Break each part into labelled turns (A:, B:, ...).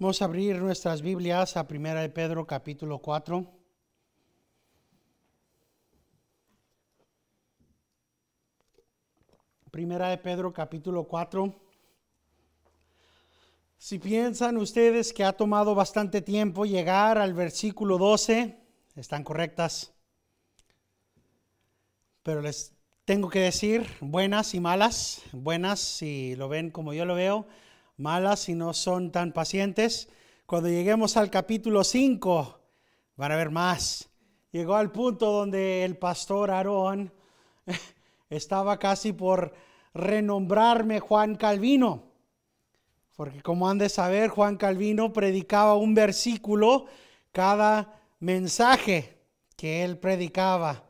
A: Vamos a abrir nuestras Biblias a Primera de Pedro capítulo 4. Primera de Pedro capítulo 4. Si piensan ustedes que ha tomado bastante tiempo llegar al versículo 12, están correctas. Pero les tengo que decir buenas y malas, buenas si lo ven como yo lo veo, malas y no son tan pacientes. Cuando lleguemos al capítulo 5, van a ver más. Llegó al punto donde el pastor Aarón estaba casi por renombrarme Juan Calvino. Porque como han de saber, Juan Calvino predicaba un versículo cada mensaje que él predicaba.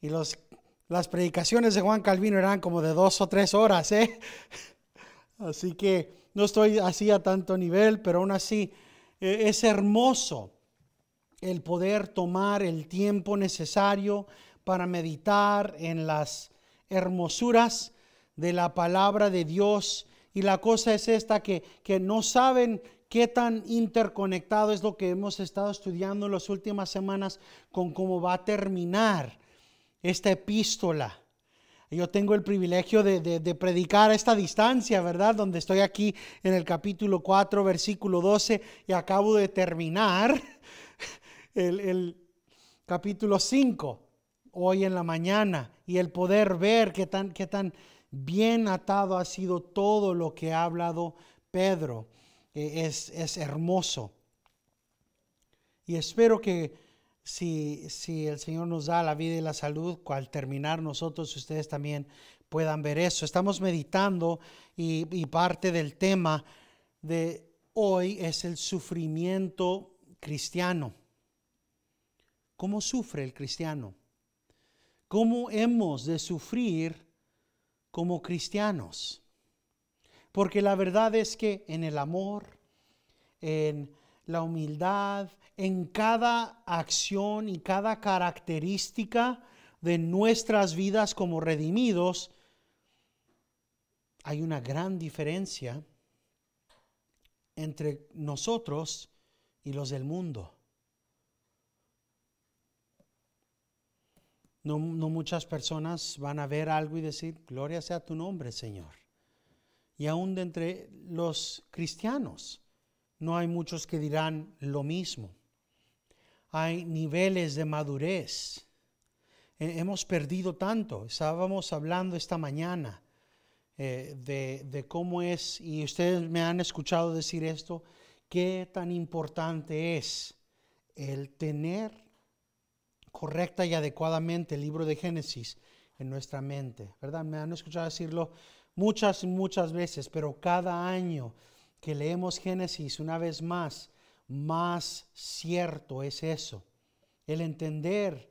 A: Y los, las predicaciones de Juan Calvino eran como de dos o tres horas, ¿eh? Así que no estoy así a tanto nivel, pero aún así e, es hermoso el poder tomar el tiempo necesario para meditar en las hermosuras de la palabra de Dios. Y la cosa es esta, que, que no saben qué tan interconectado es lo que hemos estado estudiando en las últimas semanas con cómo va a terminar esta epístola. Yo tengo el privilegio de, predicar a esta distancia, ¿verdad? Donde estoy aquí en el capítulo 4, versículo 12, y acabo de terminar el, capítulo 5 hoy en la mañana y el poder ver qué tan, tan bien atado ha sido todo lo que ha hablado Pedro. es hermoso. Y espero que si, el Señor nos da la vida y la salud, al terminar nosotros, ustedes también puedan ver eso. Estamos meditando y, y parte del tema de hoy es el sufrimiento cristiano. ¿Cómo sufre el cristiano? ¿Cómo hemos de sufrir como cristianos? Porque la verdad es que en el amor, en la humildad, en cada acción y cada característica de nuestras vidas como redimidos, hay una gran diferencia entre nosotros y los del mundo. No, muchas personas van a ver algo y decir, gloria sea tu nombre, Señor. Y aún de entre los cristianos no hay muchos que dirán lo mismo. Hay niveles de madurez. Eh, hemos perdido tanto. Estábamos hablando esta mañana eh, de, cómo es, y ustedes me han escuchado decir esto, qué tan importante es el tener correcta y adecuadamente el libro de Génesis en nuestra mente, ¿verdad? Me han escuchado decirlo muchas y muchas veces, pero cada año que leemos Génesis una vez más, más cierto es eso. El entender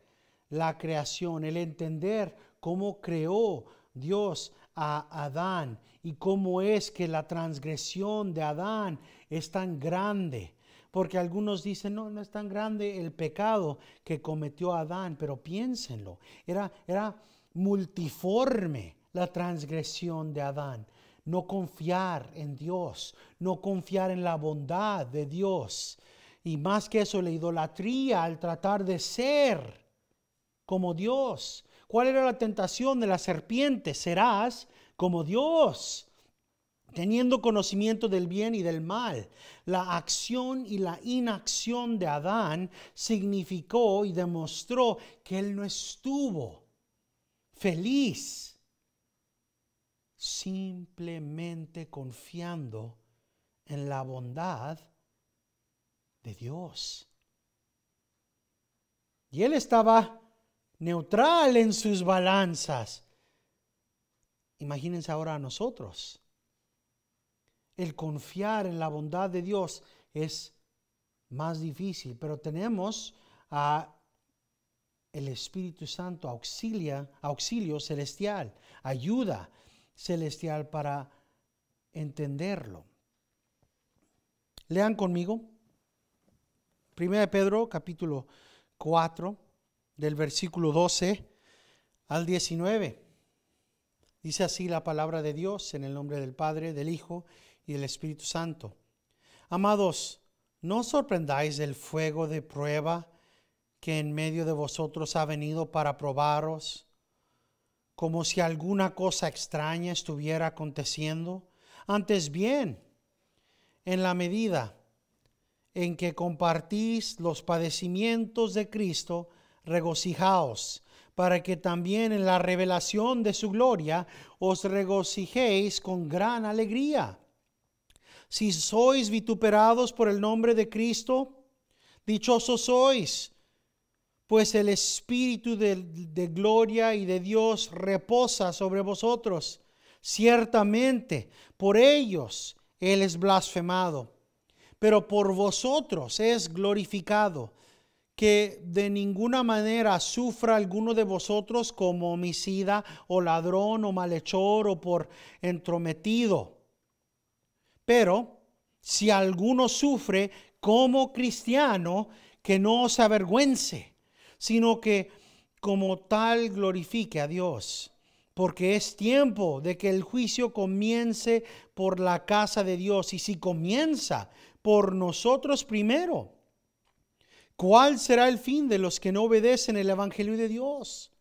A: la creación, el entender cómo creó Dios a Adán y cómo es que la transgresión de Adán es tan grande. Porque algunos dicen, no, no es tan grande el pecado que cometió Adán, pero piénsenlo, era, era multiforme la transgresión de Adán no confiar en Dios, no confiar en la bondad de Dios. Y más que eso, la idolatría al tratar de ser como Dios. ¿Cuál era la tentación de la serpiente? Serás como Dios, teniendo conocimiento del bien y del mal. La acción y la inacción de Adán significó y demostró que él no estuvo feliz simplemente confiando en la bondad de Dios. Y él estaba neutral en sus balanzas. Imagínense ahora a nosotros. El confiar en la bondad de Dios es más difícil, pero tenemos a el Espíritu Santo auxilia, auxilio celestial, ayuda, celestial para entenderlo. Lean conmigo. 1 Pedro capítulo 4 del versículo 12 al 19. Dice así la palabra de Dios en el nombre del Padre, del Hijo y del Espíritu Santo. Amados, no sorprendáis del fuego de prueba que en medio de vosotros ha venido para probaros como si alguna cosa extraña estuviera aconteciendo. Antes bien, en la medida en que compartís los padecimientos de Cristo, regocijaos, para que también en la revelación de su gloria os regocijéis con gran alegría. Si sois vituperados por el nombre de Cristo, dichosos sois, pues el Espíritu de, gloria y de Dios reposa sobre vosotros. Ciertamente, por ellos Él es blasfemado, pero por vosotros es glorificado, que de ninguna manera sufra alguno de vosotros como homicida o ladrón o malhechor o por entrometido. Pero si alguno sufre como cristiano, que no os avergüence sino que como tal glorifique a Dios. Porque es tiempo de que el juicio comience por la casa de Dios. Y si comienza por nosotros primero, ¿cuál será el fin de los que no obedecen el Evangelio de Dios?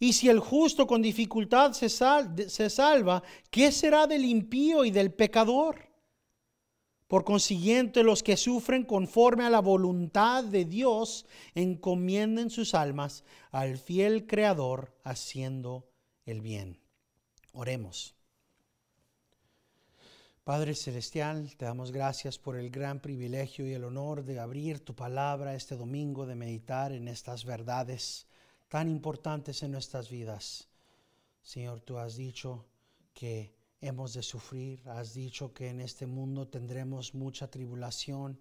A: Y si el justo con dificultad se, salva, ¿qué será del impío y del pecador? Por consiguiente, los que sufren conforme a la voluntad de Dios encomienden sus almas al fiel Creador haciendo el bien. Oremos. Padre Celestial, te damos gracias por el gran privilegio y el honor de abrir tu palabra este domingo, de meditar en estas verdades tan importantes en nuestras vidas. Señor, tú has dicho que hemos de sufrir. Has dicho que en este mundo tendremos mucha tribulación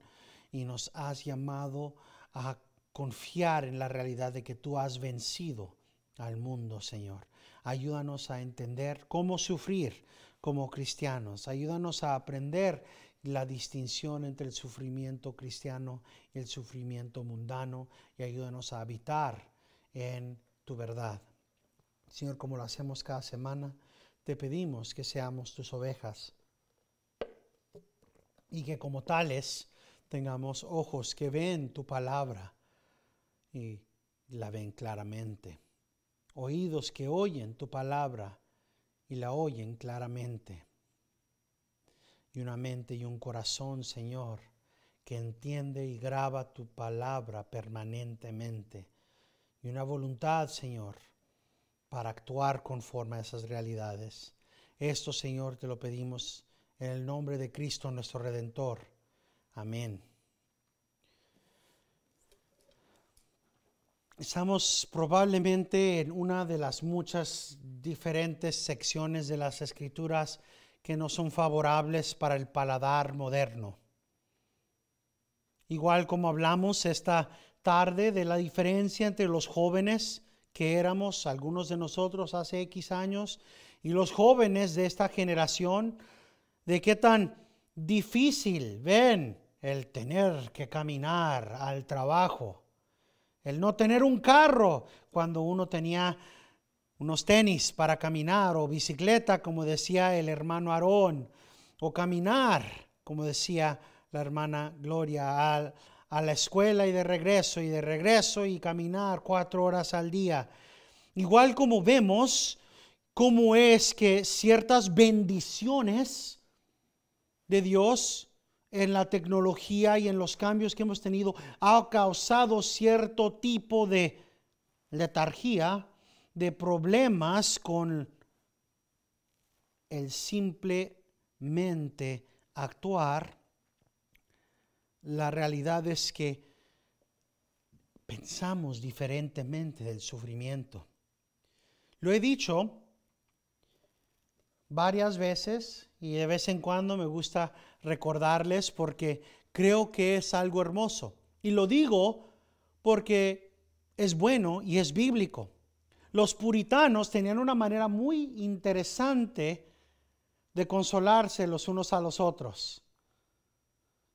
A: y nos has llamado a confiar en la realidad de que tú has vencido al mundo, Señor. Ayúdanos a entender cómo sufrir como cristianos. Ayúdanos a aprender la distinción entre el sufrimiento cristiano y el sufrimiento mundano y ayúdanos a habitar en tu verdad. Señor, como lo hacemos cada semana, te pedimos que seamos tus ovejas y que como tales tengamos ojos que ven tu palabra y la ven claramente, oídos que oyen tu palabra y la oyen claramente, y una mente y un corazón, Señor, que entiende y graba tu palabra permanentemente, y una voluntad, Señor, para actuar conforme a esas realidades. Esto, Señor, te lo pedimos en el nombre de Cristo nuestro Redentor. Amén. Estamos probablemente en una de las muchas diferentes secciones de las escrituras que no son favorables para el paladar moderno. Igual como hablamos esta tarde de la diferencia entre los jóvenes que éramos algunos de nosotros hace X años y los jóvenes de esta generación, de qué tan difícil ven el tener que caminar al trabajo, el no tener un carro cuando uno tenía unos tenis para caminar o bicicleta, como decía el hermano Aarón, o caminar, como decía la hermana Gloria al a la escuela y de regreso y de regreso y caminar cuatro horas al día. Igual como vemos cómo es que ciertas bendiciones de Dios en la tecnología y en los cambios que hemos tenido ha causado cierto tipo de letargía, de problemas con el simplemente actuar la realidad es que pensamos diferentemente del sufrimiento. Lo he dicho varias veces y de vez en cuando me gusta recordarles porque creo que es algo hermoso. Y lo digo porque es bueno y es bíblico. Los puritanos tenían una manera muy interesante de consolarse los unos a los otros.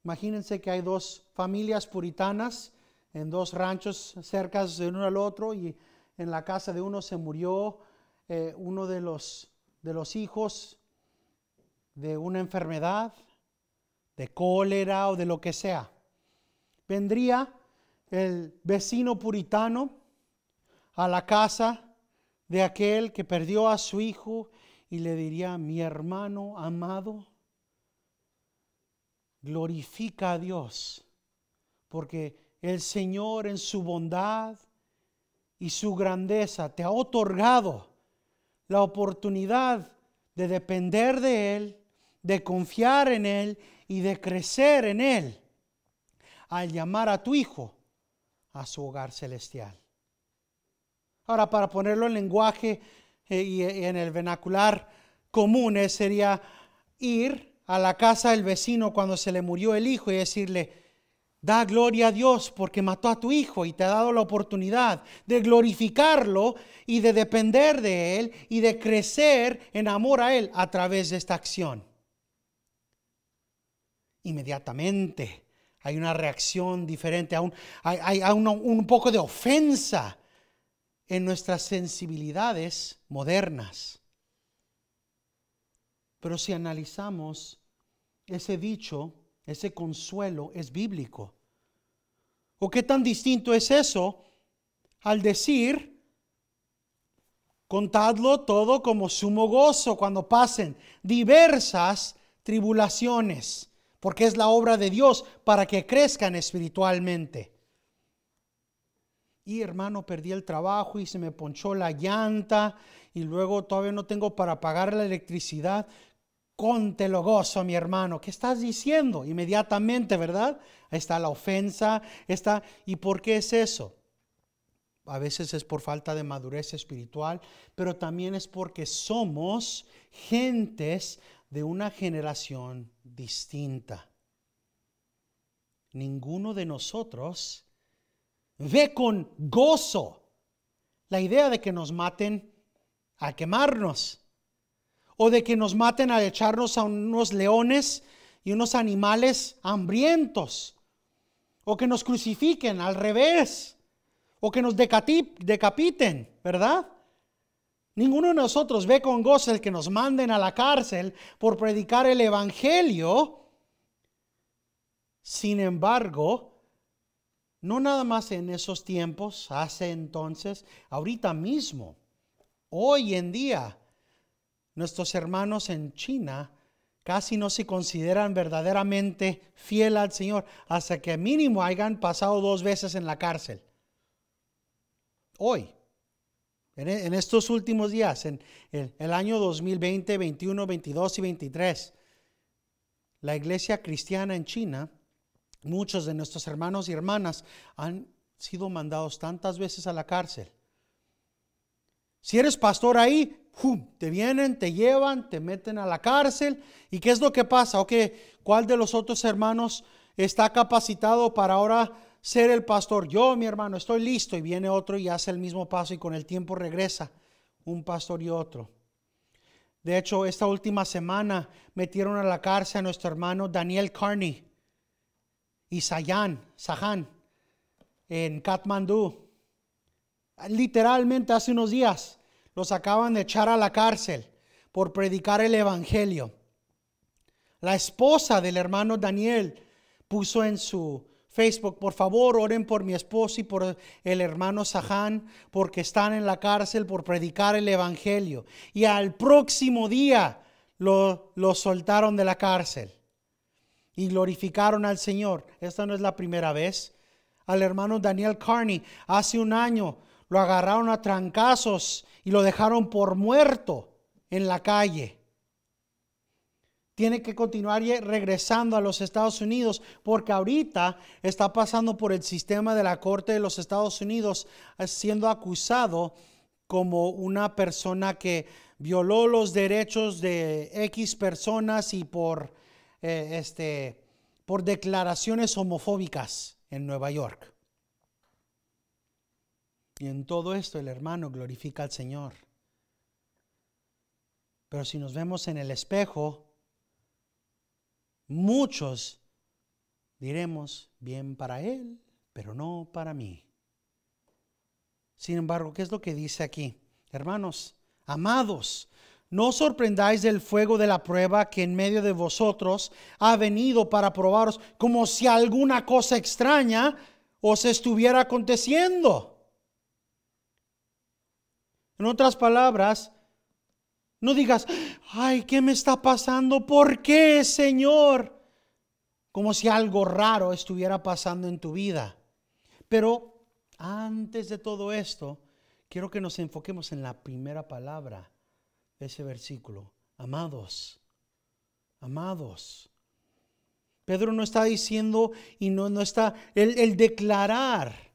A: Imagínense que hay dos familias puritanas en dos ranchos cercas de uno al otro y en la casa de uno se murió eh, uno de los, de los hijos de una enfermedad, de cólera o de lo que sea. Vendría el vecino puritano a la casa de aquel que perdió a su hijo y le diría, mi hermano amado, glorifica a Dios, porque el Señor en su bondad y su grandeza te ha otorgado la oportunidad de depender de Él, de confiar en Él y de crecer en Él al llamar a tu Hijo a su hogar celestial. Ahora, para ponerlo en lenguaje eh, eh, y en el vernacular común, eh, sería ir a la casa del vecino cuando se le murió el hijo y decirle, da gloria a Dios porque mató a tu hijo y te ha dado la oportunidad de glorificarlo y de depender de Él y de crecer en amor a Él a través de esta acción. Inmediatamente hay una reacción diferente, aún, hay, un poco de ofensa en nuestras sensibilidades modernas. Pero si analizamos ese dicho, ese consuelo es bíblico. ¿O qué tan distinto es eso al decir, contadlo todo como sumo gozo cuando pasen diversas tribulaciones, porque es la obra de Dios para que crezcan espiritualmente? Y hermano, perdí el trabajo y se me ponchó la llanta y luego todavía no tengo para pagar la electricidad. Contelo gozo, mi hermano. ¿Qué estás diciendo? Inmediatamente, ¿verdad? Ahí está la ofensa, está... ¿Y por qué es eso? A veces es por falta de madurez espiritual, pero también es porque somos gentes de una generación distinta. Ninguno de nosotros ve con gozo la idea de que nos maten a quemarnos o de que nos maten al echarnos a unos leones y unos animales hambrientos, o que nos crucifiquen al revés, o que nos decapiten, ¿verdad? Ninguno de nosotros ve con gozo el que nos manden a la cárcel por predicar el Evangelio. Sin embargo, no nada más en esos tiempos, hace entonces, ahorita mismo, hoy en día, Nuestros hermanos en China casi no se consideran verdaderamente fiel al Señor hasta que mínimo hayan pasado dos veces en la cárcel. Hoy, en, e, estos últimos días, en, el año 2020, 21, 22 y 23, la iglesia cristiana en China, muchos de nuestros hermanos y hermanas han sido mandados tantas veces a la cárcel. Si eres pastor ahí, te vienen, te llevan, te meten a la cárcel. ¿Y qué es lo que pasa? ¿O qué, ¿Cuál de los otros hermanos está capacitado para ahora ser el pastor? Yo, mi hermano, estoy listo. Y viene otro y hace el mismo paso y con el tiempo regresa un pastor y otro. De hecho, esta última semana metieron a la cárcel a nuestro hermano Daniel Carney y Sayan, Sahan, en Kathmandú, Literalmente hace unos días los acaban de echar a la cárcel por predicar el Evangelio. La esposa del hermano Daniel puso en su Facebook, por favor, oren por mi esposo y por el hermano Saján, porque están en la cárcel por predicar el Evangelio. Y al próximo día lo, soltaron de la cárcel y glorificaron al Señor. Esta no es la primera vez. Al hermano Daniel Carney, hace un año lo agarraron a trancazos y lo dejaron por muerto en la calle. Tiene que continuar regresando a los Estados Unidos porque ahorita está pasando por el sistema de la Corte de los Estados Unidos eh, siendo acusado como una persona que violó los derechos de X personas y por, eh, este, por declaraciones homofóbicas en Nueva York. Y en todo esto el hermano glorifica al Señor. Pero si nos vemos en el espejo, muchos diremos, bien para él, pero no para mí. Sin embargo, ¿qué es lo que dice aquí? Hermanos, amados, no sorprendáis del fuego de la prueba que en medio de vosotros ha venido para probaros como si alguna cosa extraña os estuviera aconteciendo en otras palabras, no digas, ay, ¿qué me está pasando? ¿Por qué, Señor? Como si algo raro estuviera pasando en tu vida. Pero antes de todo esto, quiero que nos enfoquemos en la primera palabra ese versículo. Amados, amados. Pedro no está diciendo y no, no está, el declarar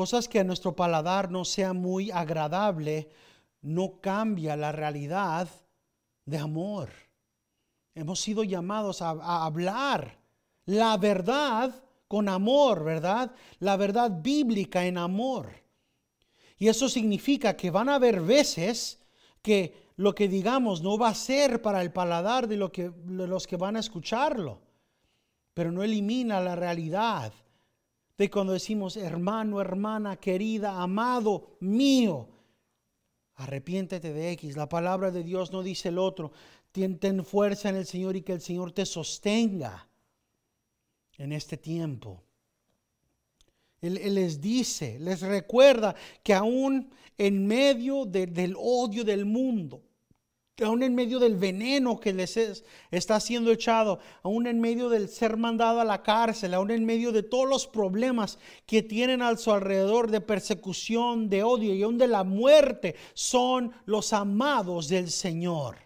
A: cosas que a nuestro paladar no sea muy agradable, no cambia la realidad de amor. Hemos sido llamados a, hablar la verdad con amor, ¿verdad? La verdad bíblica en amor. Y eso significa que van a haber veces que lo que digamos no va a ser para el paladar de, lo que, de los que van a escucharlo, pero no elimina la realidad de cuando decimos hermano, hermana, querida, amado, mío. Arrepiéntete de X. La palabra de Dios no dice el otro. Tienten fuerza en el Señor y que el Señor te sostenga en este tiempo. Él, les dice, les recuerda que aún en medio del odio del mundo, aún en medio del veneno que les está siendo echado, aún en medio del ser mandado a la cárcel, aún en medio de todos los problemas que tienen al su alrededor de persecución, de odio y aún de la muerte, son los amados del Señor.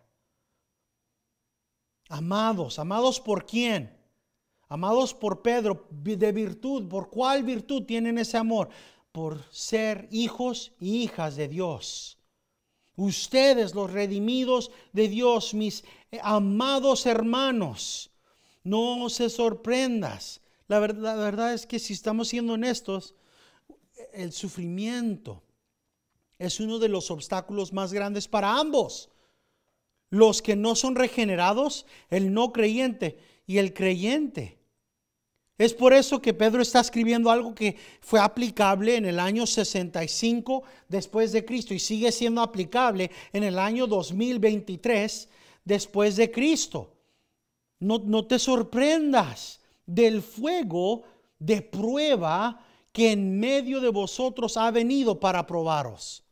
A: Amados, amados por quién? Amados por Pedro, de virtud, ¿por cuál virtud tienen ese amor? Por ser hijos y e hijas de Dios. Ustedes, los redimidos de Dios, mis eh, amados hermanos, no se sorprendas. La verdad, la verdad es que si estamos siendo honestos, el sufrimiento es uno de los obstáculos más grandes para ambos. Los que no son regenerados, el no creyente y el creyente. Es por eso que Pedro está escribiendo algo que fue aplicable en el año 65 después de Cristo y sigue siendo aplicable en el año 2023 después de Cristo. No, no te sorprendas del fuego de prueba que en medio de vosotros ha venido para probaros.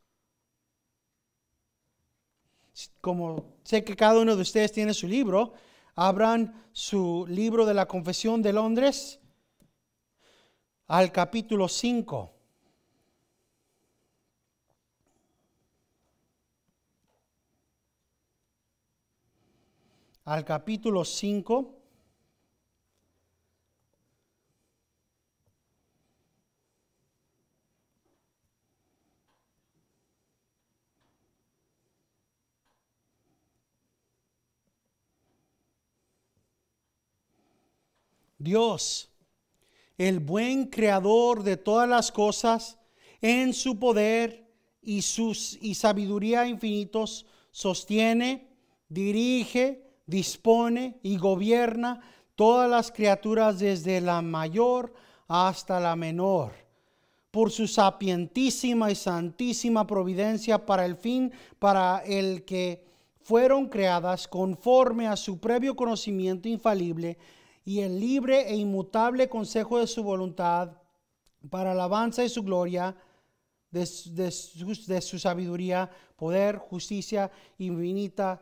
A: Como sé que cada uno de ustedes tiene su libro, abran su libro de la Confesión de Londres al capítulo 5. Al capítulo 5. Dios, el buen creador de todas las cosas, en su poder y, sus, y sabiduría infinitos, sostiene, dirige, dispone y gobierna todas las criaturas desde la mayor hasta la menor, por su sapientísima y santísima providencia para el fin para el que fueron creadas conforme a su previo conocimiento infalible y el libre e inmutable consejo de su voluntad para alabanza y su gloria, de, su, su, sabiduría, poder, justicia, infinita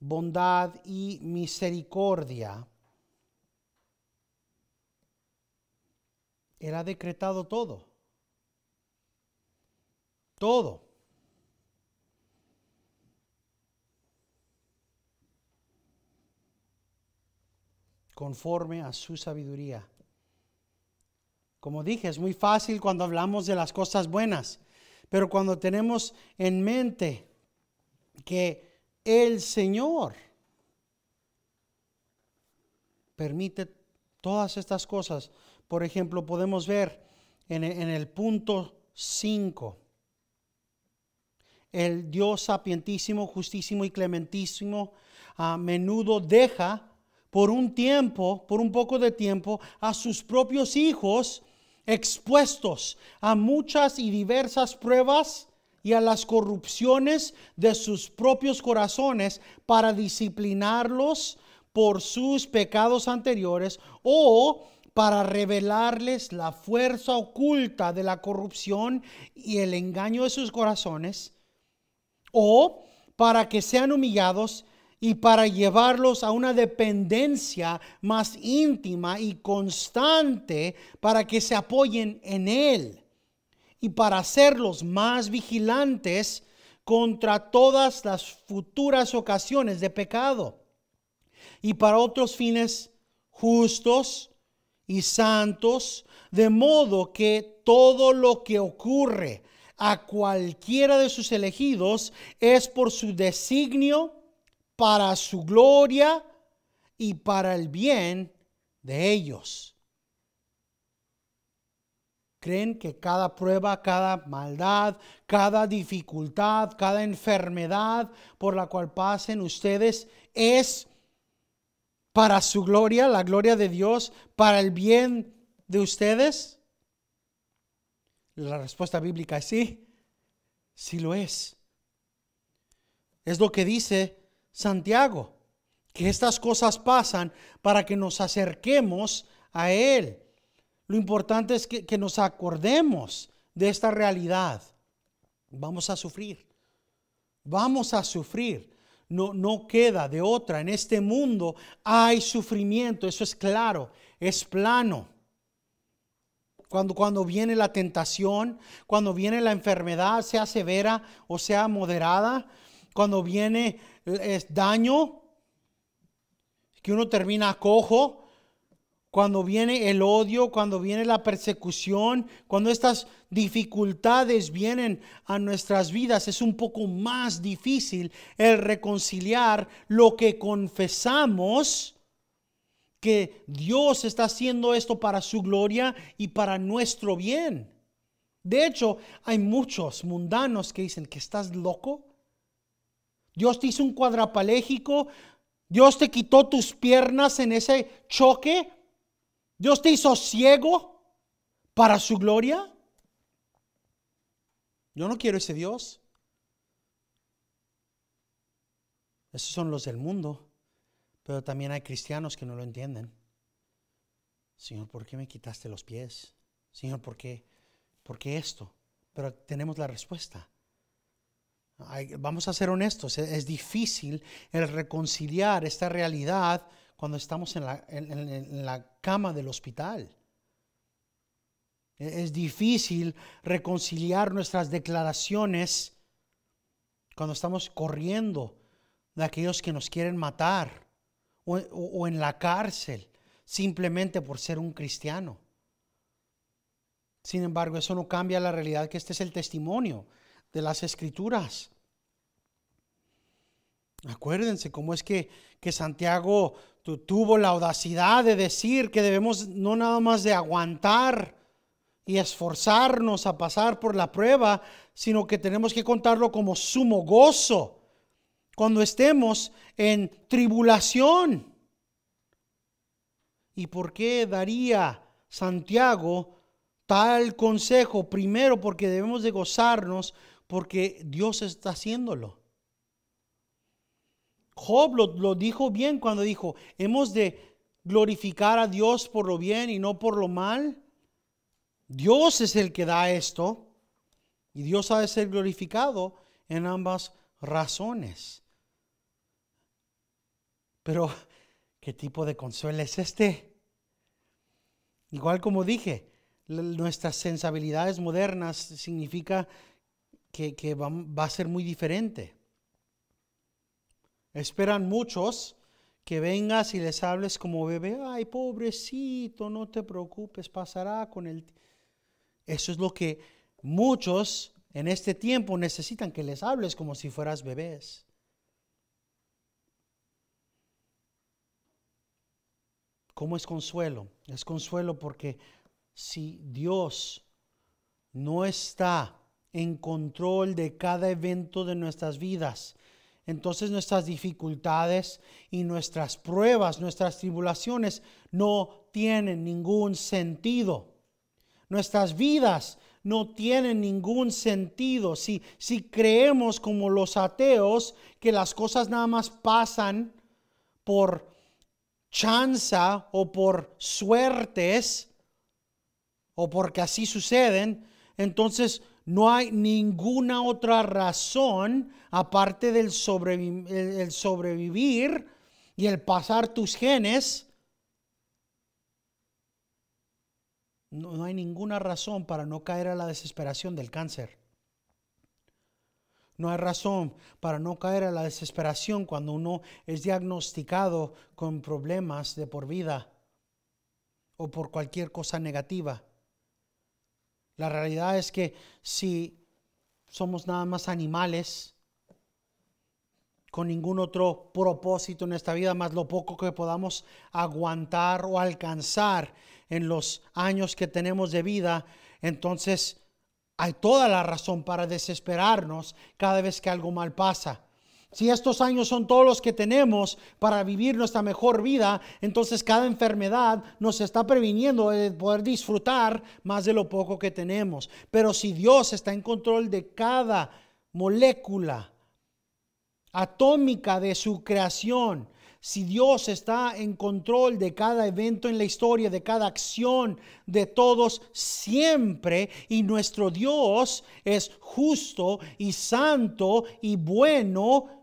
A: bondad y misericordia. Él ha decretado todo. Todo. conforme a su sabiduría. Como dije, es muy fácil cuando hablamos de las cosas buenas, pero cuando tenemos en mente que el Señor permite todas estas cosas, por ejemplo, podemos ver en, el punto 5, el Dios sapientísimo, justísimo y clementísimo a menudo deja por un tiempo, por un poco de tiempo, a sus propios hijos expuestos a muchas y diversas pruebas y a las corrupciones de sus propios corazones para disciplinarlos por sus pecados anteriores o para revelarles la fuerza oculta de la corrupción y el engaño de sus corazones o para que sean humillados y para llevarlos a una dependencia más íntima y constante para que se apoyen en Él y para hacerlos más vigilantes contra todas las futuras ocasiones de pecado y para otros fines justos y santos, de modo que todo lo que ocurre a cualquiera de sus elegidos es por su designio para su gloria y para el bien de ellos. Creen que cada prueba, cada maldad, cada dificultad, cada enfermedad por la cual pasen ustedes es para su gloria, la gloria de Dios, para el bien de ustedes. La respuesta bíblica es sí, sí lo es. Es lo que dice Santiago, que estas cosas pasan para que nos acerquemos a Él. Lo importante es que, nos acordemos de esta realidad. Vamos a sufrir. Vamos a sufrir. No, no, queda de otra. En este mundo hay sufrimiento, eso es claro, es plano. Cuando, cuando viene la tentación, cuando viene la enfermedad, sea severa o sea moderada, cuando viene es daño, que uno termina cojo, cuando viene el odio, cuando viene la persecución, cuando estas dificultades vienen a nuestras vidas, es un poco más difícil el reconciliar lo que confesamos que Dios está haciendo esto para su gloria y para nuestro bien. De hecho, hay muchos mundanos que dicen que estás loco. Dios te hizo un cuadrapaléjico. Dios te quitó tus piernas en ese choque. Dios te hizo ciego para su gloria. Yo no quiero ese Dios. Esos son los del mundo. Pero también hay cristianos que no lo entienden. Señor, ¿por qué me quitaste los pies? Señor, ¿por qué? ¿Por qué esto? Pero tenemos la respuesta vamos a ser honestos, e-, es, difícil el reconciliar esta realidad cuando estamos en la, cama del hospital. E-, es, difícil reconciliar nuestras declaraciones cuando estamos corriendo de aquellos que nos quieren matar o en la cárcel simplemente por ser un cristiano. Sin embargo, eso no cambia la realidad que este es el testimonio de las escrituras. Acuérdense cómo es que, que Santiago tuvo la audacidad de decir que debemos no nada más de aguantar y esforzarnos a pasar por la prueba, sino que tenemos que contarlo como sumo gozo cuando estemos en tribulación. ¿Y por qué daría Santiago tal consejo? Primero, porque debemos de gozarnos porque Dios está haciéndolo. Job lo, dijo bien cuando dijo, hemos de glorificar a Dios por lo bien y no por lo mal. Dios es el que da esto y Dios ha de ser glorificado en ambas razones. Pero, ¿qué tipo de consuelo es este? Igual como dije, nuestras sensibilidades modernas significa que, va, a ser muy diferente. Esperan muchos que vengas y les hables como bebé, ay pobrecito, no te preocupes, pasará con él Eso es lo que muchos en este tiempo necesitan, que les hables como si fueras bebés. ¿Cómo es consuelo? Es consuelo porque si Dios no está en control de cada evento de nuestras vidas. Entonces nuestras dificultades y nuestras pruebas, nuestras tribulaciones no tienen ningún sentido. Nuestras vidas no tienen ningún sentido. Si, si creemos como los ateos que las cosas nada más pasan por chanza o por suertes o porque así suceden, entonces no hay ninguna otra razón aparte del sobrevivir y el pasar tus genes. no, hay ninguna razón para no caer a la desesperación del cáncer. No hay razón para no caer a la desesperación cuando uno es diagnosticado con problemas de por vida o por cualquier cosa negativa. La realidad es que si somos nada más animales, con ningún otro propósito en esta vida, más lo poco que podamos aguantar o alcanzar en los años que tenemos de vida, entonces hay toda la razón para desesperarnos cada vez que algo mal pasa. Si estos años son todos los que tenemos para vivir nuestra mejor vida, entonces cada enfermedad nos está previniendo de poder disfrutar más de lo poco que tenemos. Pero si Dios está en control de cada molécula atómica de su creación, si Dios está en control de cada evento en la historia, de cada acción, de todos siempre, y nuestro Dios es justo y santo y bueno,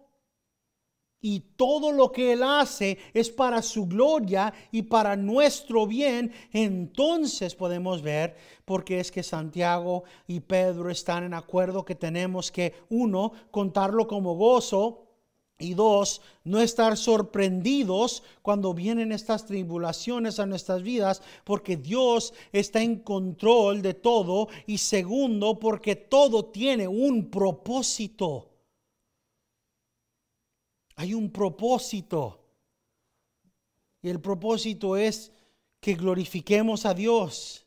A: y todo lo que Él hace es para su gloria y para nuestro bien. Entonces podemos ver porque es que Santiago y Pedro están en acuerdo que tenemos que, uno, contarlo como gozo. Y dos, no estar sorprendidos cuando vienen estas tribulaciones a nuestras vidas, porque Dios está en control de todo. Y segundo, porque todo tiene un propósito. Hay un propósito. Y el propósito es que glorifiquemos a Dios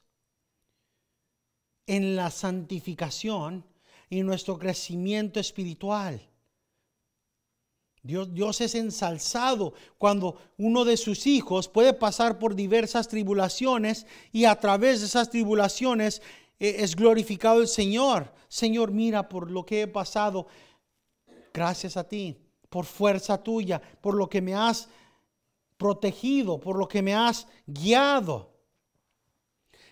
A: en la santificación y nuestro crecimiento espiritual. Dios, Dios, es ensalzado cuando uno de sus hijos puede pasar por diversas tribulaciones y a través de esas tribulaciones eh, es glorificado el Señor. Señor, mira por lo que he pasado. Gracias a ti por fuerza tuya, por lo que me has protegido, por lo que me has guiado.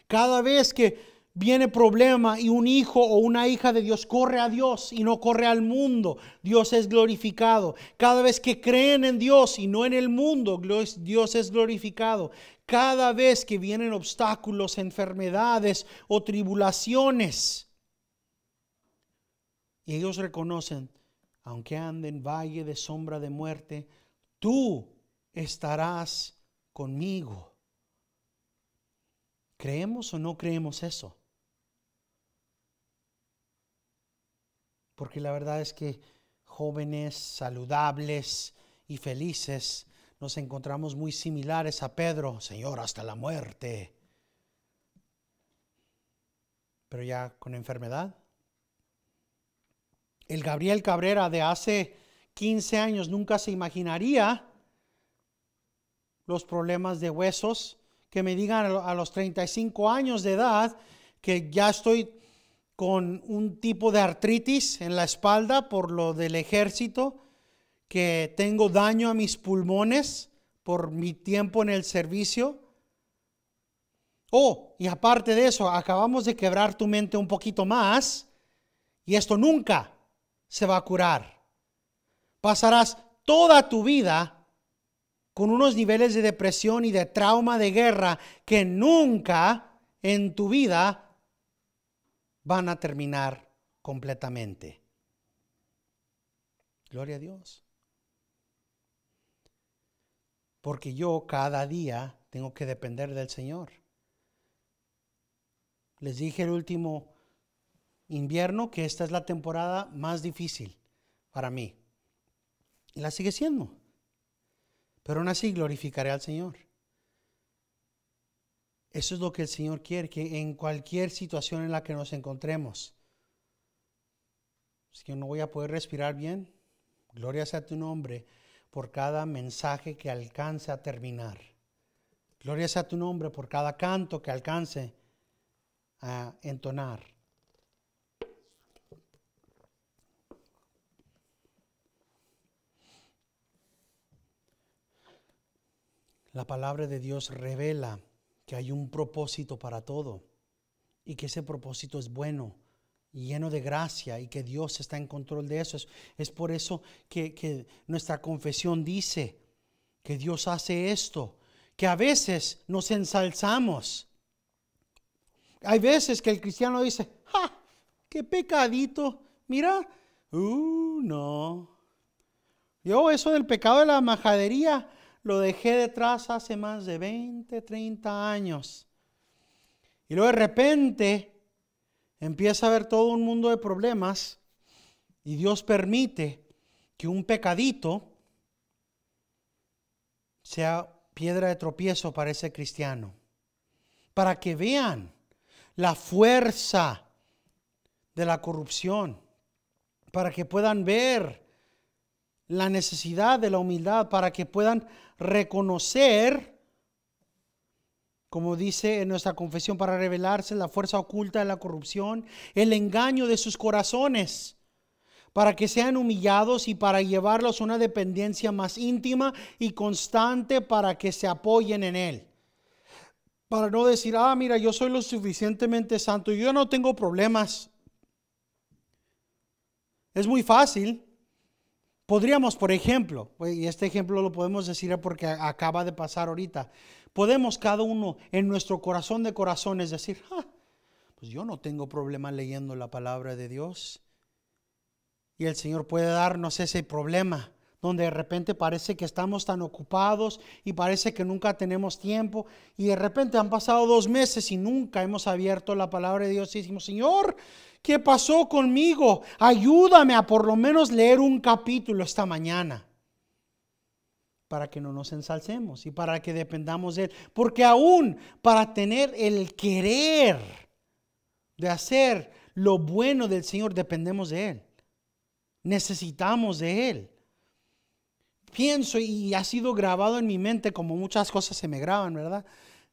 A: Cada vez que viene problema y un hijo o una hija de Dios corre a Dios y no corre al mundo, Dios es glorificado. Cada vez que creen en Dios y no en el mundo, Dios es glorificado. Cada vez que vienen obstáculos, enfermedades o tribulaciones, y ellos reconocen, aunque ande en valle de sombra de muerte, tú estarás conmigo. ¿Creemos o no creemos eso? Porque la verdad es que jóvenes, saludables y felices, nos encontramos muy similares a Pedro, Señor, hasta la muerte. Pero ya con enfermedad, el Gabriel Cabrera de hace 15 años nunca se imaginaría los problemas de huesos que me digan a los 35 años de edad que ya estoy con un tipo de artritis en la espalda por lo del ejército, que tengo daño a mis pulmones por mi tiempo en el servicio. Oh, y aparte de eso, acabamos de quebrar tu mente un poquito más y esto nunca se va a curar. Pasarás toda tu vida con unos niveles de depresión y de trauma de guerra que nunca en tu vida van a terminar completamente. Gloria a Dios. Porque yo cada día tengo que depender del Señor. Les dije el último invierno que esta es la temporada más difícil para mí. Y la sigue siendo. Pero aún así glorificaré al Señor. Eso es lo que el Señor quiere, que en cualquier situación en la que nos encontremos, si yo no voy a poder respirar bien, gloria sea tu nombre por cada mensaje que alcance a terminar. Gloria sea tu nombre por cada canto que alcance a entonar. La palabra de Dios revela que hay un propósito para todo y que ese propósito es bueno, lleno de gracia y que Dios está en control de eso. Es, por eso que, que nuestra confesión dice que Dios hace esto, que a veces nos ensalzamos. Hay veces que el cristiano dice, ¡ja! ¡Qué pecadito! Mira, ¡uh! No. Yo, eso del pecado de la majadería, lo dejé detrás hace más de 20, 30 años. Y luego de repente empieza a haber todo un mundo de problemas y Dios permite que un pecadito sea piedra de tropiezo para ese cristiano. Para que vean la fuerza de la corrupción. Para que puedan ver la necesidad de la humildad para que puedan reconocer, como dice en nuestra confesión, para revelarse la fuerza oculta de la corrupción, el engaño de sus corazones, para que sean humillados y para llevarlos a una dependencia más íntima y constante para que se apoyen en él. Para no decir, ah, mira, yo soy lo suficientemente santo, yo no tengo problemas. Es muy fácil Podríamos, por ejemplo, pues, y este ejemplo lo podemos decir porque acaba de pasar ahorita, podemos cada uno en nuestro corazón de corazones decir, ah, pues yo no tengo problema leyendo la palabra de Dios. Y el Señor puede darnos ese problema donde de repente parece que estamos tan ocupados y parece que nunca tenemos tiempo y de repente han pasado dos meses y nunca hemos abierto la palabra de Dios y decimos, Señor, ¿qué pasó conmigo? Ayúdame a por lo menos leer un capítulo esta mañana para que no nos ensalcemos y para que dependamos de Él. Porque aún para tener el querer de hacer lo bueno del Señor, dependemos de Él. Necesitamos de Él pienso y ha sido grabado en mi mente, como muchas cosas se me graban, ¿verdad?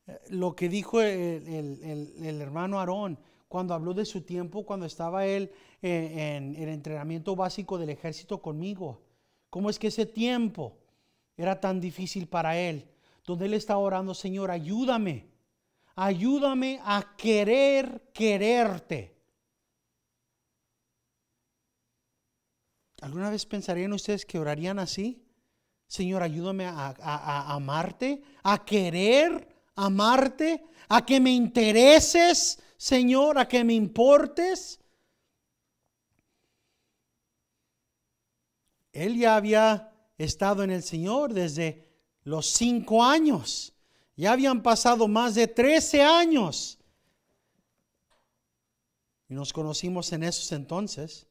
A: Eh, lo que dijo el, hermano Aarón cuando habló de su tiempo, cuando estaba él eh, en, el entrenamiento básico del ejército conmigo. ¿Cómo es que ese tiempo era tan difícil para él? Donde él está orando, Señor, ayúdame, ayúdame a querer quererte. ¿Alguna vez pensarían ustedes que orarían así? Señor, ayúdame a, amarte, a querer amarte, a que me intereses, Señor, a que me importes. Él ya había estado en el Señor desde los cinco años. Ya habían pasado más de trece años. Y nos conocimos en esos entonces.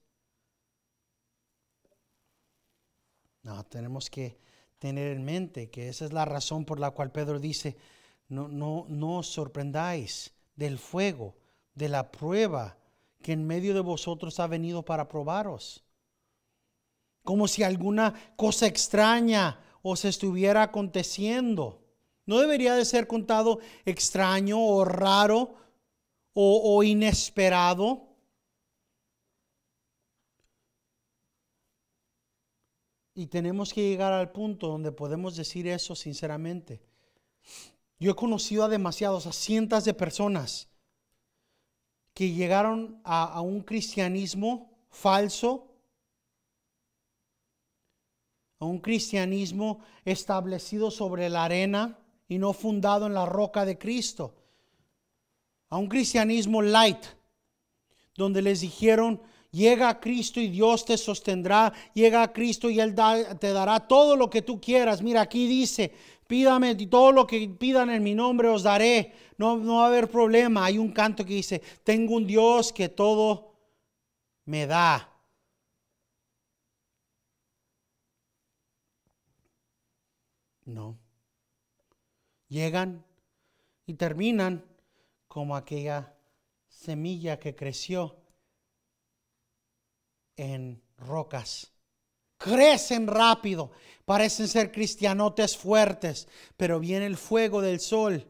A: tenemos que tener en mente que esa es la razón por la cual Pedro dice, no, os sorprendáis del fuego, de la prueba que en medio de vosotros ha venido para probaros. Como si alguna cosa extraña os estuviera aconteciendo. No debería de ser contado extraño o raro o inesperado Y tenemos que llegar al punto donde podemos decir eso sinceramente. Yo he conocido a demasiados, a cientos de personas que llegaron a, a un cristianismo falso, a un cristianismo establecido sobre la arena y no fundado en la roca de Cristo, a un cristianismo light, donde les dijeron, Llega a Cristo y Dios te sostendrá. Llega a Cristo y Él te dará todo lo que tú quieras. Mira, aquí dice, pídame todo lo que pidan en mi nombre os daré. No, no va a haber problema. Hay un canto que dice, tengo un Dios que todo me da. No. Llegan y terminan como aquella semilla que creció en rocas. Crecen rápido, parecen ser cristianotes fuertes, pero viene el fuego del sol,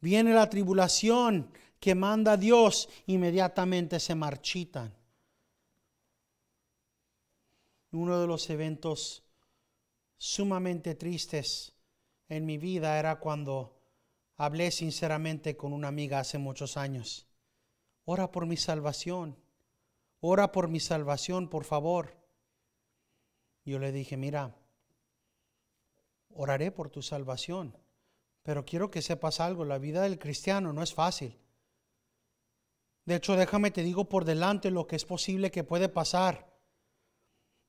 A: viene la tribulación que manda Dios, inmediatamente se marchitan. Uno de los eventos sumamente tristes en mi vida era cuando hablé sinceramente con una amiga hace muchos años. Ora por mi salvación ora por mi salvación, por favor. Yo le dije, mira, oraré por tu salvación, pero quiero que sepas algo, la vida del cristiano no es fácil. De hecho, déjame te digo por delante lo que es posible que puede pasar.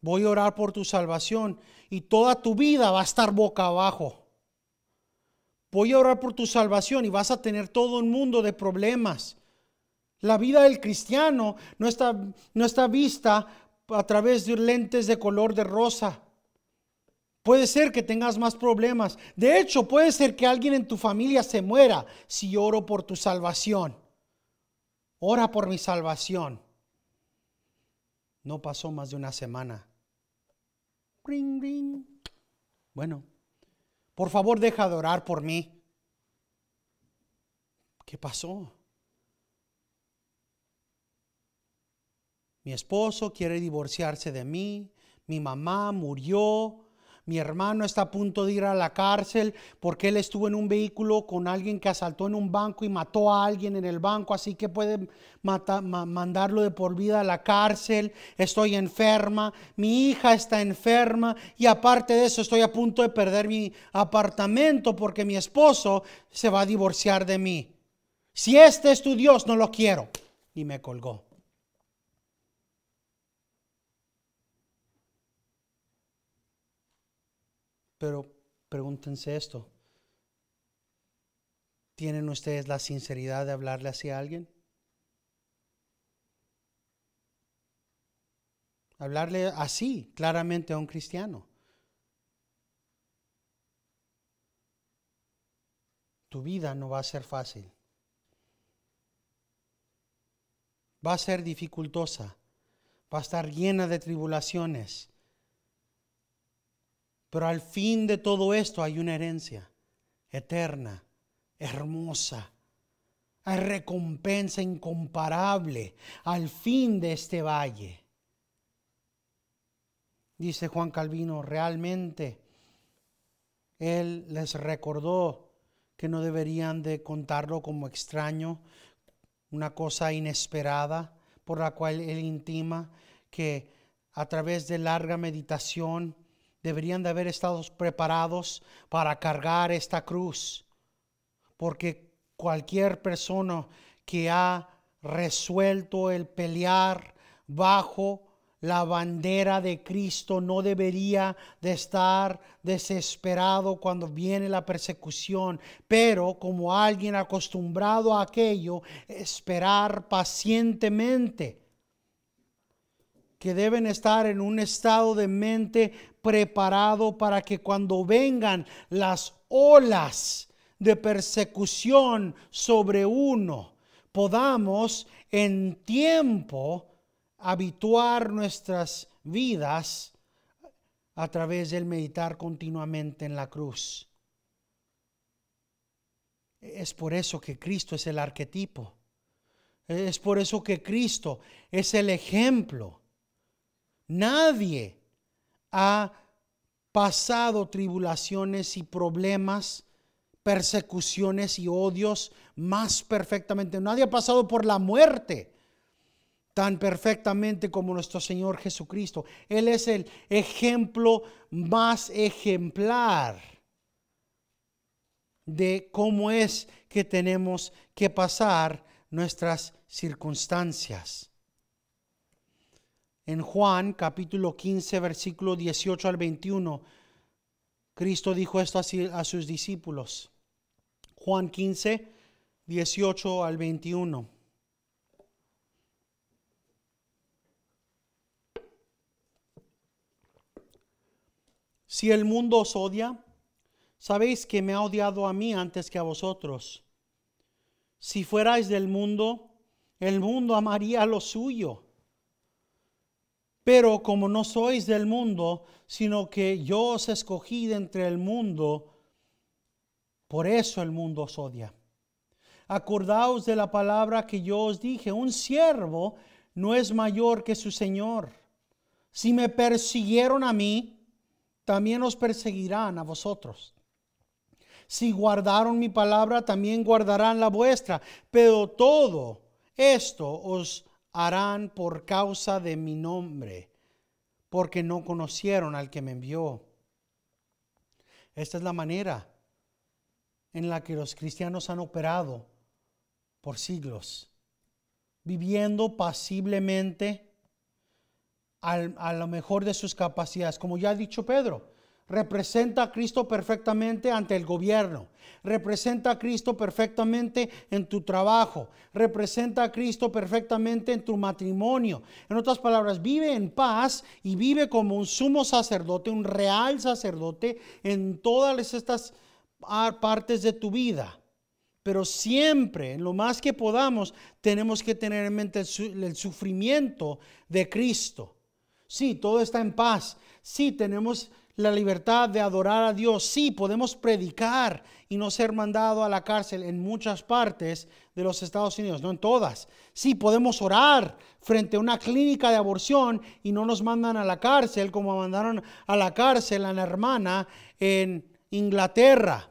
A: Voy a orar por tu salvación y toda tu vida va a estar boca abajo. Voy a orar por tu salvación y vas a tener todo un mundo de problemas. La vida del cristiano no está, no está vista a través de lentes de color de rosa. Puede ser que tengas más problemas. De hecho, puede ser que alguien en tu familia se muera si oro por tu salvación. Ora por mi salvación. No pasó más de una semana. Ring, ring. Bueno, por favor deja de orar por mí. ¿Qué pasó? Mi esposo quiere divorciarse de mí, mi mamá murió, mi hermano está a punto de ir a la cárcel porque él estuvo en un vehículo con alguien que asaltó en un banco y mató a alguien en el banco, así que puede mandarlo de por vida a la cárcel. Estoy enferma, mi hija está enferma y aparte de eso estoy a punto de perder mi apartamento porque mi esposo se va a divorciar de mí. Si este es tu Dios, no lo quiero. Y me colgó. Pero pregúntense esto. ¿Tienen ustedes la sinceridad de hablarle así a alguien? Hablarle así, claramente, a un cristiano. Tu vida no va a ser fácil. Va a ser dificultosa. Va a estar llena de tribulaciones pero al fin de todo esto hay una herencia eterna, hermosa. Hay recompensa incomparable al fin de este valle. Dice Juan Calvino, realmente él les recordó que no deberían de contarlo como extraño, una cosa inesperada por la cual él intima que a través de larga meditación deberían de haber estado preparados para cargar esta cruz, porque cualquier persona que ha resuelto el pelear bajo la bandera de Cristo no debería de estar desesperado cuando viene la persecución, pero como alguien acostumbrado a aquello, esperar pacientemente que deben estar en un estado de mente preparado para que cuando vengan las olas de persecución sobre uno, podamos en tiempo habituar nuestras vidas a través del meditar continuamente en la cruz. Es por eso que Cristo es el arquetipo. Es por eso que Cristo es el ejemplo Nadie ha pasado tribulaciones y problemas, persecuciones y odios más perfectamente. Nadie ha pasado por la muerte tan perfectamente como nuestro Señor Jesucristo. Él es el ejemplo más ejemplar de cómo es que tenemos que pasar nuestras circunstancias. En Juan capítulo 15, versículo 18 al 21, Cristo dijo esto así a sus discípulos. Juan 15, 18 al 21. Si el mundo os odia, sabéis que me ha odiado a mí antes que a vosotros. Si fuerais del mundo, el mundo amaría lo suyo pero como no sois del mundo, sino que yo os escogí de entre el mundo, por eso el mundo os odia. Acordaos de la palabra que yo os dije, un siervo no es mayor que su Señor. Si me persiguieron a mí, también os perseguirán a vosotros. Si guardaron mi palabra, también guardarán la vuestra. Pero todo esto os harán por causa de mi nombre, porque no conocieron al que me envió. Esta es la manera en la que los cristianos han operado por siglos, viviendo pasiblemente a lo mejor de sus capacidades, como ya ha dicho Pedro representa a Cristo perfectamente ante el gobierno, representa a Cristo perfectamente en tu trabajo, representa a Cristo perfectamente en tu matrimonio. En otras palabras, vive en paz y vive como un sumo sacerdote, un real sacerdote en todas estas partes de tu vida. Pero siempre, lo más que podamos, tenemos que tener en mente el sufrimiento de Cristo. Sí, todo está en paz. Sí, tenemos la libertad de adorar a Dios. Sí, podemos predicar y no ser mandado a la cárcel en muchas partes de los Estados Unidos, no en todas. Sí, podemos orar frente a una clínica de aborción y no nos mandan a la cárcel como mandaron a la cárcel a la hermana en Inglaterra.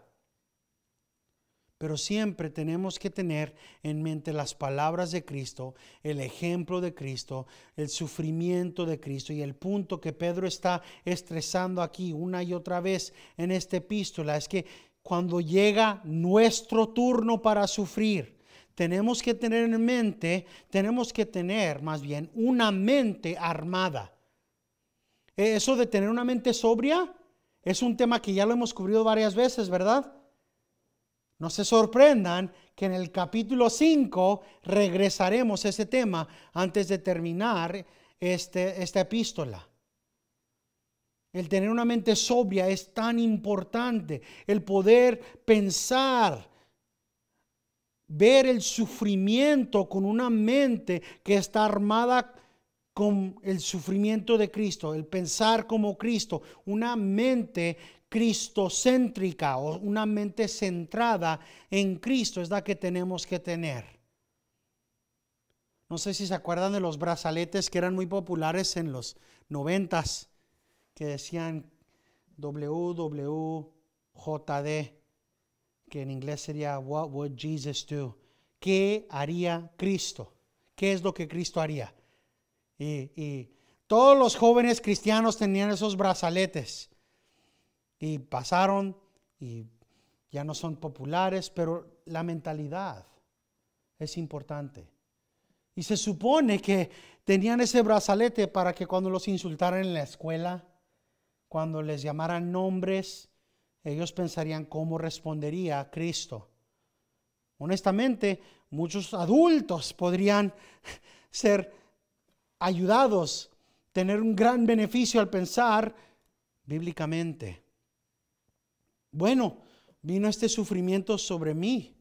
A: Pero siempre tenemos que tener en mente las palabras de Cristo, el ejemplo de Cristo, el sufrimiento de Cristo y el punto que Pedro está estresando aquí una y otra vez en esta epístola es que cuando llega nuestro turno para sufrir, tenemos que tener en mente, tenemos que tener más bien una mente armada. Eh, eso de tener una mente sobria es un tema que ya lo hemos cubrido varias veces, ¿verdad? No se sorprendan que en el capítulo 5 regresaremos a ese tema antes de terminar este, esta epístola. El tener una mente sobria es tan importante. El poder pensar, ver el sufrimiento con una mente que está armada con el sufrimiento de Cristo, el pensar como Cristo, una mente cristocéntrica o una mente centrada en Cristo es la que tenemos que tener. No sé si se acuerdan de los brazaletes que eran muy populares en los noventas, que decían WWJD, que en inglés sería What would Jesus do? ¿Qué haría Cristo? ¿Qué es lo que Cristo haría? Y, y todos los jóvenes cristianos tenían esos brazaletes y pasaron y ya no son populares, pero la mentalidad es importante. Y se supone que tenían ese brazalete para que cuando los insultaran en la escuela, cuando les llamaran nombres, ellos pensarían cómo respondería a Cristo. Honestamente, muchos adultos podrían ser ayudados, tener un gran beneficio al pensar bíblicamente bueno, vino este sufrimiento sobre mí.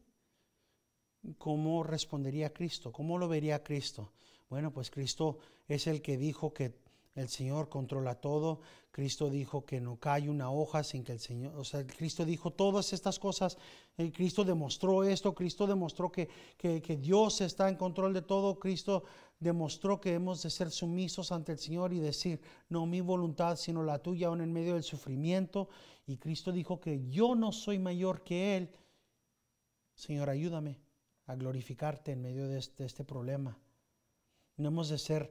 A: ¿Cómo respondería Cristo? ¿Cómo lo vería Cristo? Bueno, pues Cristo es el que dijo que el Señor controla todo. Cristo dijo que no cae una hoja sin que el Señor, o sea, Cristo dijo todas estas cosas. El eh, Cristo demostró esto, Cristo demostró que, Dios está en control de todo. Cristo demostró que hemos de ser sumisos ante el Señor y decir, no mi voluntad, sino la tuya, aún en medio del sufrimiento. Y Cristo dijo que yo no soy mayor que Él. Señor, ayúdame a glorificarte en medio de este, de este problema. No hemos de ser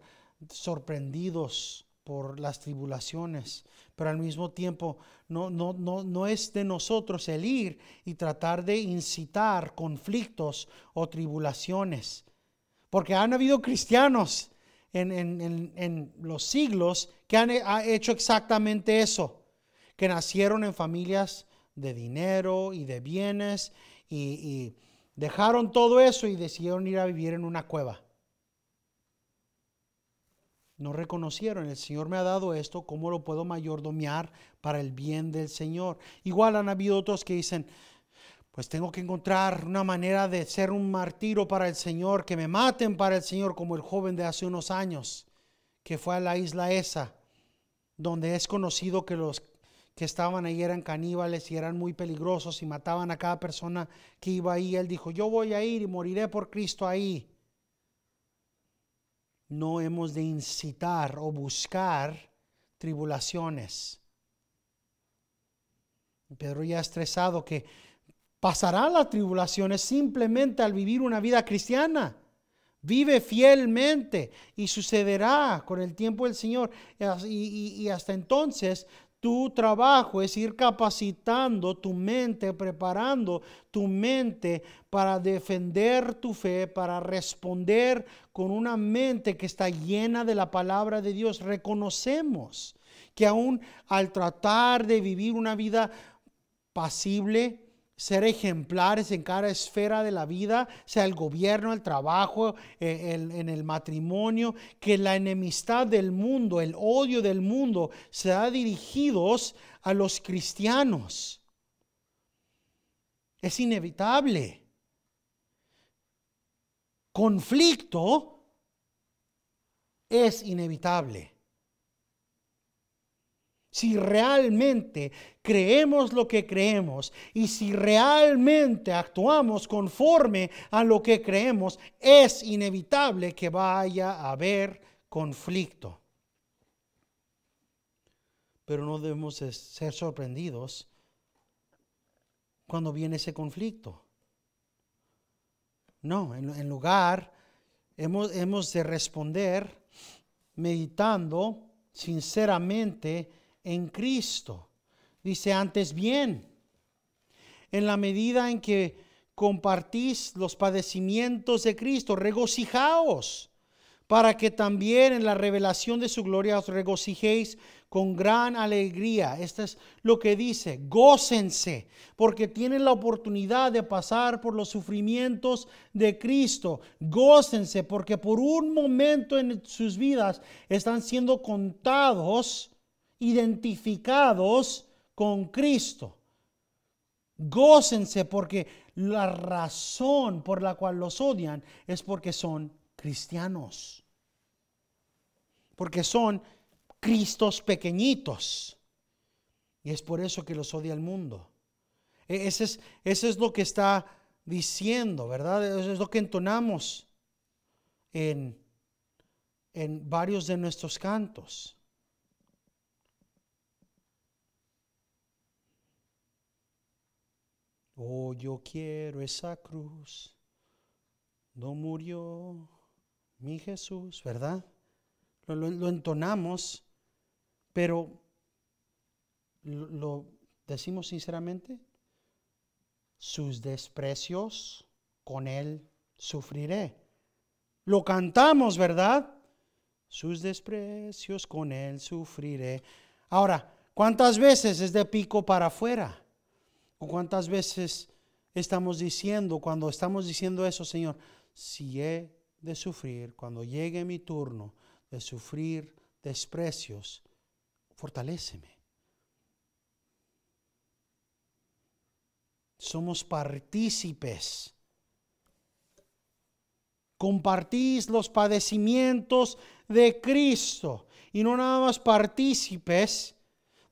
A: sorprendidos por las tribulaciones, pero al mismo tiempo no, no, no, no es de nosotros el ir y tratar de incitar conflictos o tribulaciones, porque han habido cristianos en, en, los siglos que han hecho exactamente eso, que nacieron en familias de dinero y de bienes y dejaron todo eso y decidieron ir a vivir en una cueva no reconocieron, el Señor me ha dado esto, ¿cómo lo puedo mayordomear para el bien del Señor? Igual han habido otros que dicen, pues tengo que encontrar una manera de ser un martiro para el Señor, que me maten para el Señor, como el joven de hace unos años, que fue a la isla esa, donde es conocido que los que estaban ahí eran caníbales y eran muy peligrosos y mataban a cada persona que iba ahí. Él dijo, yo voy a ir y moriré por Cristo ahí no hemos de incitar o buscar tribulaciones. Pedro ya ha estresado que pasará las tribulaciones simplemente al vivir una vida cristiana. Vive fielmente y sucederá con el tiempo del Señor. Y, y hasta entonces tu trabajo es ir capacitando tu mente, preparando tu mente para defender tu fe, para responder con una mente que está llena de la palabra de Dios, reconocemos que aún al tratar de vivir una vida pasible, ser ejemplares en cada esfera de la vida, sea el gobierno, el trabajo, e, en, el matrimonio, que la enemistad del mundo, el odio del mundo, sea dirigidos a los cristianos. Es inevitable conflicto es inevitable. Si realmente creemos lo que creemos y si realmente actuamos conforme a lo que creemos, es inevitable que vaya a haber conflicto. Pero no debemos ser sorprendidos cuando viene ese conflicto. No, en, lugar, hemos, hemos de responder meditando sinceramente en Cristo. Dice antes bien, en la medida en que compartís los padecimientos de Cristo, regocijaos para que también en la revelación de su gloria os regocijéis con gran alegría. Esto es lo que dice, gócense, porque tienen la oportunidad de pasar por los sufrimientos de Cristo. Gócense, porque por un momento en sus vidas están siendo contados, identificados con Cristo. Gócense porque la razón por la cual los odian es porque son cristianos. Porque son cristianos Cristos pequeñitos. Y es por eso que los odia el mundo. E-, ese es, ese es lo que está diciendo, ¿verdad? Eso es lo que entonamos en, en varios de nuestros cantos. Oh, yo quiero esa cruz. No murió mi Jesús, ¿verdad? lo, entonamos pero, lo decimos sinceramente, sus desprecios con él sufriré. Lo cantamos, ¿verdad? Sus desprecios con él sufriré. Ahora, ¿cuántas veces es de pico para afuera? ¿O cuántas veces estamos diciendo, cuando estamos diciendo eso, Señor, si he de sufrir, cuando llegue mi turno de sufrir desprecios, fortaléceme. Somos partícipes. Compartís los padecimientos de Cristo y no nada más partícipes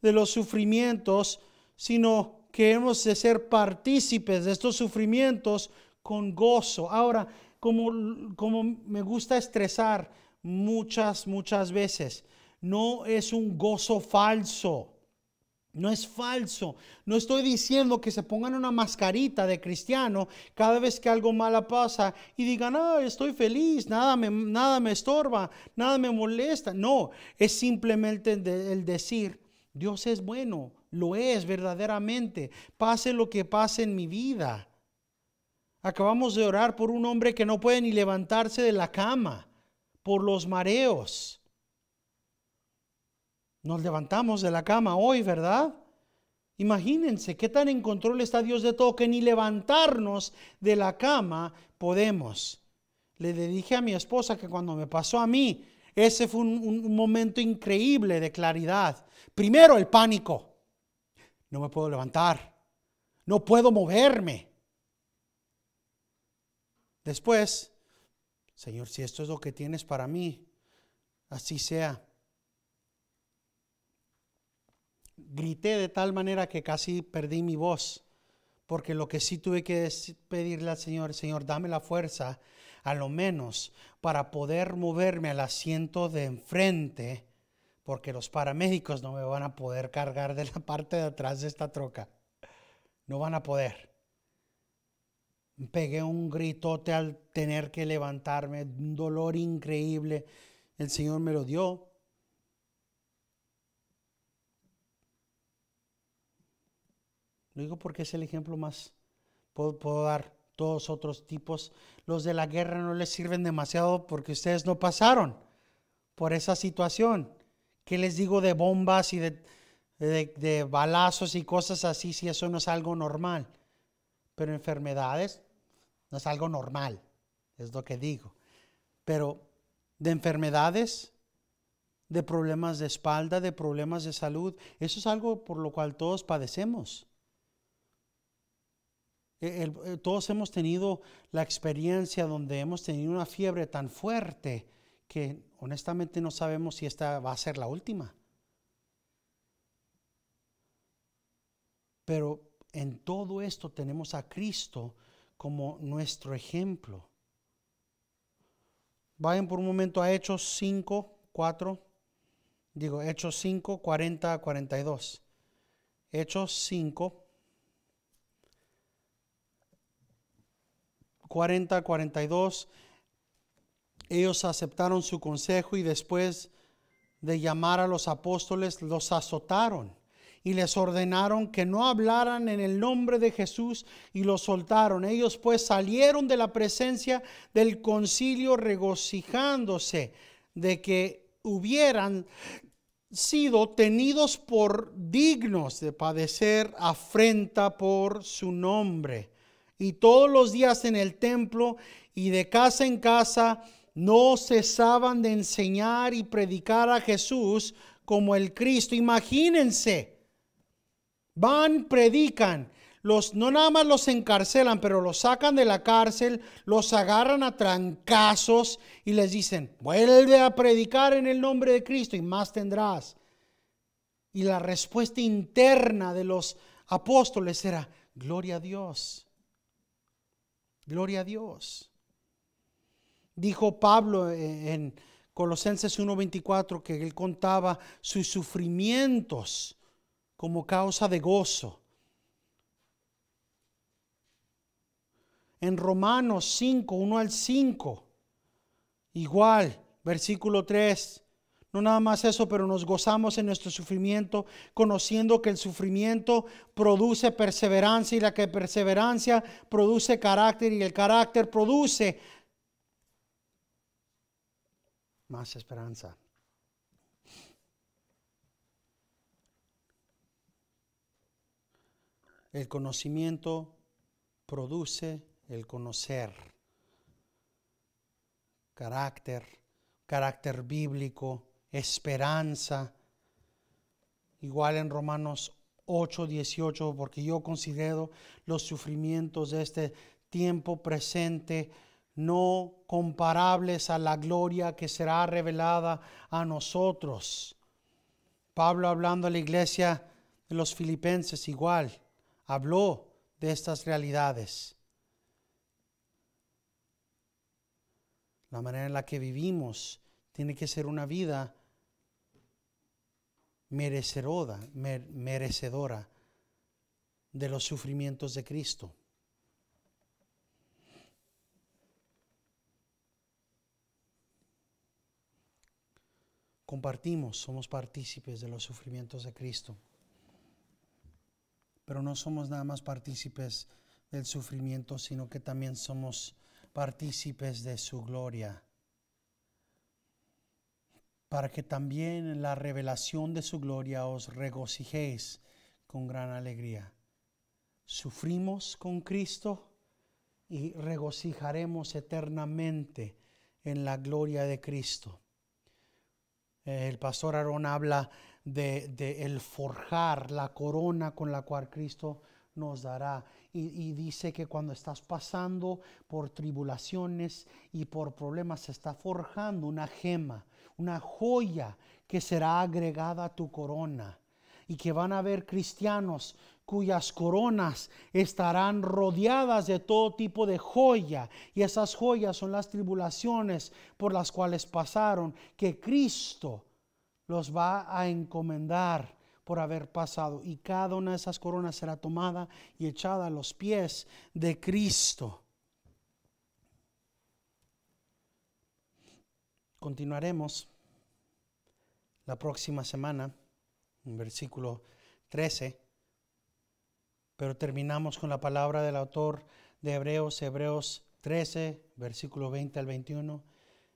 A: de los sufrimientos, sino que hemos de ser partícipes de estos sufrimientos con gozo. Ahora, como, como me gusta estresar muchas, muchas veces, no es un gozo falso. No es falso. No estoy diciendo que se pongan una mascarita de cristiano cada vez que algo malo pasa y digan, ah, estoy feliz, nada nada me estorba, nada me molesta. No, es simplemente el decir, Dios es bueno, lo es verdaderamente, pase lo que pase en mi vida. Acabamos de orar por un hombre que no puede ni levantarse de la cama por los mareos. Nos levantamos de la cama hoy, ¿verdad? Imagínense qué tan en control está Dios de todo que ni levantarnos de la cama podemos. Le dije a mi esposa que cuando me pasó a mí, ese fue un, un, momento increíble de claridad. Primero el pánico. No me puedo levantar. No puedo moverme. Después, Señor, si esto es lo que tienes para mí, así sea grité de tal manera que casi perdí mi voz, porque lo que sí tuve que pedirle al Señor, Señor, dame la fuerza, a lo menos, para poder moverme al asiento de enfrente, porque los paramédicos no me van a poder cargar de la parte de atrás de esta troca. No van a poder. Pegué un gritote al tener que levantarme, un dolor increíble. El Señor me lo dio Lo digo porque es el ejemplo más, puedo, dar todos otros tipos. Los de la guerra no les sirven demasiado porque ustedes no pasaron por esa situación. ¿Qué les digo de bombas y de, de, balazos y cosas así si eso no es algo normal? Pero enfermedades no es algo normal, es lo que digo. Pero de enfermedades, de problemas de espalda, de problemas de salud, eso es algo por lo cual todos padecemos. Eh, eh, todos hemos tenido la experiencia donde hemos tenido una fiebre tan fuerte que honestamente no sabemos si esta va a ser la última. Pero en todo esto tenemos a Cristo como nuestro ejemplo. Vayan por un momento a Hechos 5, 4. Digo, Hechos 5, 40 42. Hechos 5, 40, 42, ellos aceptaron su consejo y después de llamar a los apóstoles los azotaron y les ordenaron que no hablaran en el nombre de Jesús y los soltaron. Ellos pues salieron de la presencia del concilio regocijándose de que hubieran sido tenidos por dignos de padecer afrenta por su nombre y todos los días en el templo y de casa en casa no cesaban de enseñar y predicar a Jesús como el Cristo. Imagínense, van, predican. Los, no nada más los encarcelan, pero los sacan de la cárcel, los agarran a trancazos y les dicen, vuelve a predicar en el nombre de Cristo y más tendrás. Y la respuesta interna de los apóstoles era, gloria a Dios Gloria a Dios. Dijo Pablo en Colosenses 1:24 que él contaba sus sufrimientos como causa de gozo. En Romanos 5, 1 al 5, igual, versículo 3, no nada más eso, pero nos gozamos en nuestro sufrimiento, conociendo que el sufrimiento produce perseverancia y la que perseverancia produce carácter y el carácter produce más esperanza. El conocimiento produce el conocer, carácter, carácter bíblico esperanza. Igual en Romanos 8, 18, porque yo considero los sufrimientos de este tiempo presente no comparables a la gloria que será revelada a nosotros. Pablo hablando a la iglesia de los filipenses igual, habló de estas realidades. La manera en la que vivimos tiene que ser una vida merecedora, merecedora de los sufrimientos de Cristo. Compartimos, somos partícipes de los sufrimientos de Cristo, pero no somos nada más partícipes del sufrimiento, sino que también somos partícipes de su gloria para que también en la revelación de su gloria os regocijéis con gran alegría. Sufrimos con Cristo y regocijaremos eternamente en la gloria de Cristo. El pastor Aarón habla de, el forjar la corona con la cual Cristo nos dará. y, dice que cuando estás pasando por tribulaciones y por problemas, se está forjando una gema una joya que será agregada a tu corona y que van a haber cristianos cuyas coronas estarán rodeadas de todo tipo de joya. Y esas joyas son las tribulaciones por las cuales pasaron, que Cristo los va a encomendar por haber pasado. Y cada una de esas coronas será tomada y echada a los pies de Cristo. Continuaremos la próxima semana en versículo 13, pero terminamos con la palabra del autor de Hebreos, Hebreos 13, versículo 20 al 21,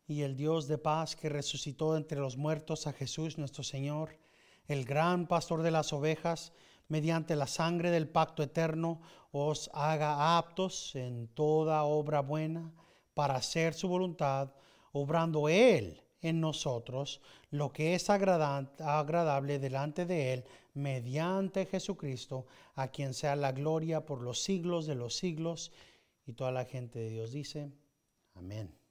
A: y el Dios de paz que resucitó entre los muertos a Jesús nuestro Señor, el gran pastor de las ovejas, mediante la sangre del pacto eterno, os haga aptos en toda obra buena para hacer su voluntad obrando Él en nosotros lo que es agradable delante de Él mediante Jesucristo, a quien sea la gloria por los siglos de los siglos. Y toda la gente de Dios dice, amén.